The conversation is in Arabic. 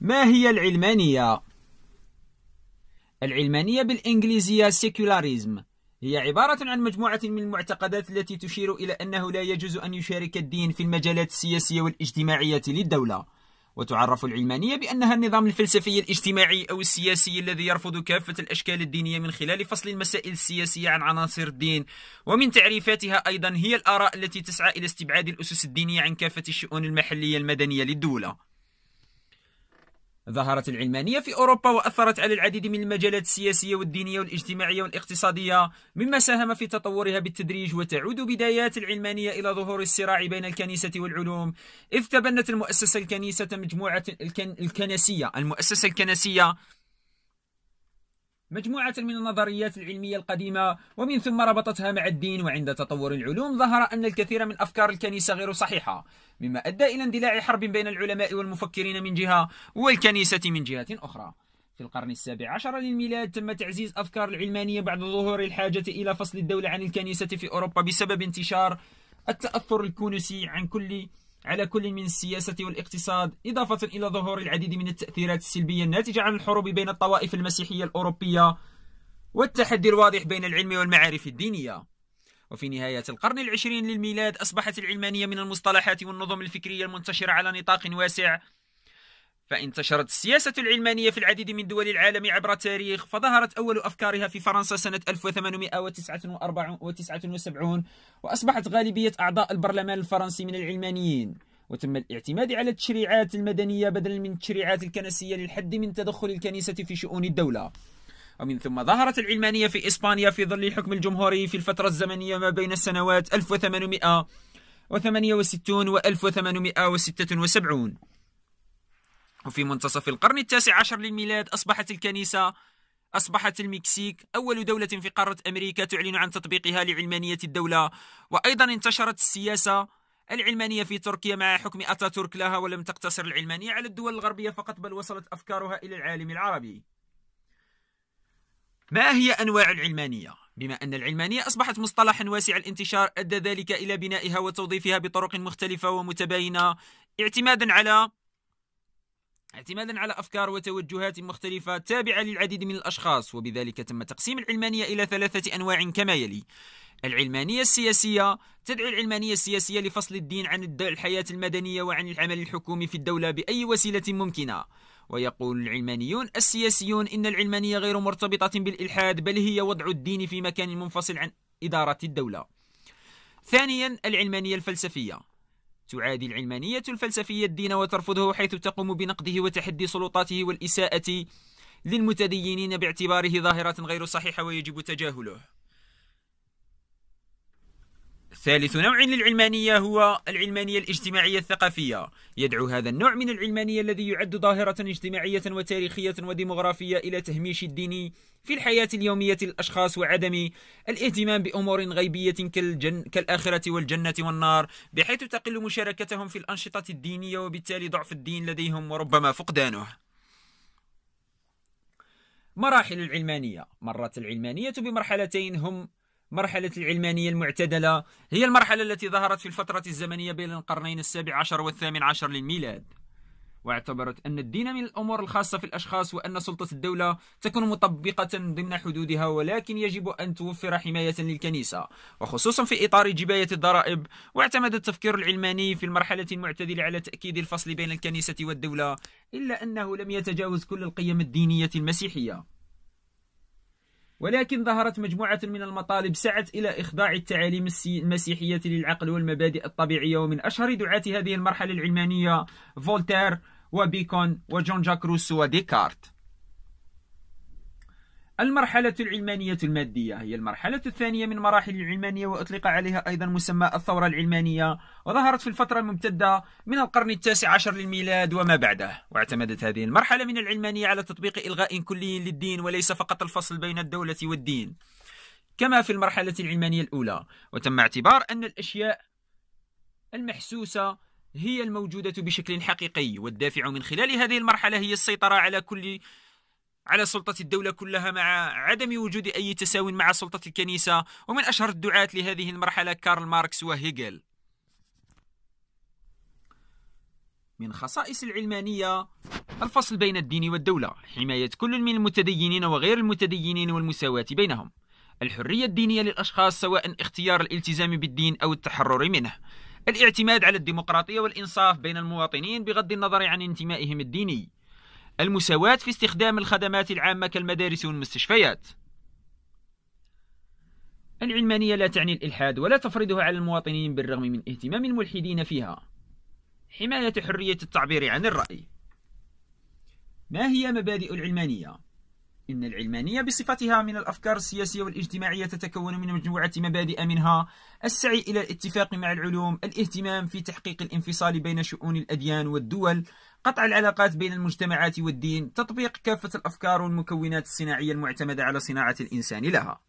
ما هي العلمانية؟ العلمانية بالإنجليزية سيكولاريزم هي عبارة عن مجموعة من المعتقدات التي تشير إلى أنه لا يجوز أن يشارك الدين في المجالات السياسية والاجتماعية للدولة وتعرف العلمانية بأنها النظام الفلسفي الاجتماعي أو السياسي الذي يرفض كافة الأشكال الدينية من خلال فصل المسائل السياسية عن عناصر الدين ومن تعريفاتها أيضا هي الآراء التي تسعى إلى استبعاد الأسس الدينية عن كافة الشؤون المحلية المدنية للدولة ظهرت العلمانية في أوروبا وأثرت على العديد من المجالات السياسية والدينية والاجتماعية والاقتصادية مما ساهم في تطورها بالتدريج وتعود بدايات العلمانية إلى ظهور الصراع بين الكنيسة والعلوم إذ تبنت المؤسسة الكنيسة مجموعة الكن... الكنسية المؤسسة الكنسية مجموعة من النظريات العلمية القديمة ومن ثم ربطتها مع الدين وعند تطور العلوم ظهر أن الكثير من أفكار الكنيسة غير صحيحة مما أدى إلى اندلاع حرب بين العلماء والمفكرين من جهة والكنيسة من جهة أخرى في القرن السابع عشر للميلاد تم تعزيز أفكار العلمانية بعد ظهور الحاجة إلى فصل الدولة عن الكنيسة في أوروبا بسبب انتشار التأثر الكونسي عن كل على كل من السياسة والاقتصاد إضافة إلى ظهور العديد من التأثيرات السلبية الناتجة عن الحروب بين الطوائف المسيحية الأوروبية والتحدي الواضح بين العلم والمعارف الدينية وفي نهاية القرن العشرين للميلاد أصبحت العلمانية من المصطلحات والنظم الفكرية المنتشرة على نطاق واسع فانتشرت السياسة العلمانية في العديد من دول العالم عبر التاريخ فظهرت أول أفكارها في فرنسا سنة 1879 وأصبحت غالبية أعضاء البرلمان الفرنسي من العلمانيين وتم الاعتماد على التشريعات المدنية بدلا من التشريعات الكنسية للحد من تدخل الكنيسة في شؤون الدولة ومن ثم ظهرت العلمانية في إسبانيا في ظل الحكم الجمهوري في الفترة الزمنية ما بين السنوات 1868 و 1876 وفي منتصف القرن التاسع عشر للميلاد أصبحت الكنيسة أصبحت المكسيك أول دولة في قارة أمريكا تعلن عن تطبيقها لعلمانية الدولة وأيضا انتشرت السياسة العلمانية في تركيا مع حكم أتاتورك لها ولم تقتصر العلمانية على الدول الغربية فقط بل وصلت أفكارها إلى العالم العربي ما هي أنواع العلمانية؟ بما أن العلمانية أصبحت مصطلحا واسع الانتشار أدى ذلك إلى بنائها وتوظيفها بطرق مختلفة ومتباينة اعتمادا على اعتمادا على أفكار وتوجهات مختلفة تابعة للعديد من الأشخاص وبذلك تم تقسيم العلمانية إلى ثلاثة أنواع كما يلي العلمانية السياسية تدعو العلمانية السياسية لفصل الدين عن الحياة المدنية وعن العمل الحكومي في الدولة بأي وسيلة ممكنة ويقول العلمانيون السياسيون إن العلمانية غير مرتبطة بالإلحاد بل هي وضع الدين في مكان منفصل عن إدارة الدولة ثانيا العلمانية الفلسفية تعادي العلمانية الفلسفية الدين وترفضه حيث تقوم بنقده وتحدي سلطاته والإساءة للمتدينين باعتباره ظاهرة غير صحيحة ويجب تجاهله ثالث نوع للعلمانية هو العلمانية الاجتماعية الثقافية يدعو هذا النوع من العلمانية الذي يعد ظاهرة اجتماعية وتاريخية وديمغرافية إلى تهميش الدين في الحياة اليومية للأشخاص وعدم الاهتمام بأمور غيبية كالجن كالآخرة والجنة والنار بحيث تقل مشاركتهم في الأنشطة الدينية وبالتالي ضعف الدين لديهم وربما فقدانه مراحل العلمانية مرت العلمانية بمرحلتين هم مرحلة العلمانية المعتدلة هي المرحلة التي ظهرت في الفترة الزمنية بين القرنين السابع عشر والثامن عشر للميلاد واعتبرت أن الدين من الأمور الخاصة في الأشخاص وأن سلطة الدولة تكون مطبقة ضمن حدودها ولكن يجب أن توفر حماية للكنيسة وخصوصا في إطار جباية الضرائب واعتمد التفكير العلماني في المرحلة المعتدلة على تأكيد الفصل بين الكنيسة والدولة إلا أنه لم يتجاوز كل القيم الدينية المسيحية ولكن ظهرت مجموعة من المطالب سعت إلى إخضاع التعاليم المسيحية للعقل والمبادئ الطبيعية ومن أشهر دعاة هذه المرحلة العلمانية فولتير وبيكون وجون جاك روسو وديكارت المرحلة العلمانية المادية هي المرحلة الثانية من مراحل العلمانية وأطلق عليها أيضا مسمى الثورة العلمانية وظهرت في الفترة الممتدة من القرن التاسع عشر للميلاد وما بعده واعتمدت هذه المرحلة من العلمانية على تطبيق إلغاء كلي للدين وليس فقط الفصل بين الدولة والدين كما في المرحلة العلمانية الأولى وتم اعتبار أن الأشياء المحسوسة هي الموجودة بشكل حقيقي والدافع من خلال هذه المرحلة هي السيطرة على كل على سلطة الدولة كلها مع عدم وجود أي تساو مع سلطة الكنيسة ومن أشهر الدعاة لهذه المرحلة كارل ماركس وهيجل من خصائص العلمانية الفصل بين الدين والدولة حماية كل من المتدينين وغير المتدينين والمساواة بينهم الحرية الدينية للأشخاص سواء اختيار الالتزام بالدين أو التحرر منه الاعتماد على الديمقراطية والإنصاف بين المواطنين بغض النظر عن انتمائهم الديني المساواة في استخدام الخدمات العامة كالمدارس والمستشفيات العلمانية لا تعني الإلحاد ولا تفرضها على المواطنين بالرغم من اهتمام الملحدين فيها حماية حرية التعبير عن الرأي ما هي مبادئ العلمانية؟ إن العلمانية بصفتها من الأفكار السياسية والاجتماعية تتكون من مجموعة مبادئ منها السعي إلى الاتفاق مع العلوم الاهتمام في تحقيق الانفصال بين شؤون الأديان والدول قطع العلاقات بين المجتمعات والدين تطبيق كافة الأفكار والمكونات الصناعية المعتمدة على صناعة الإنسان لها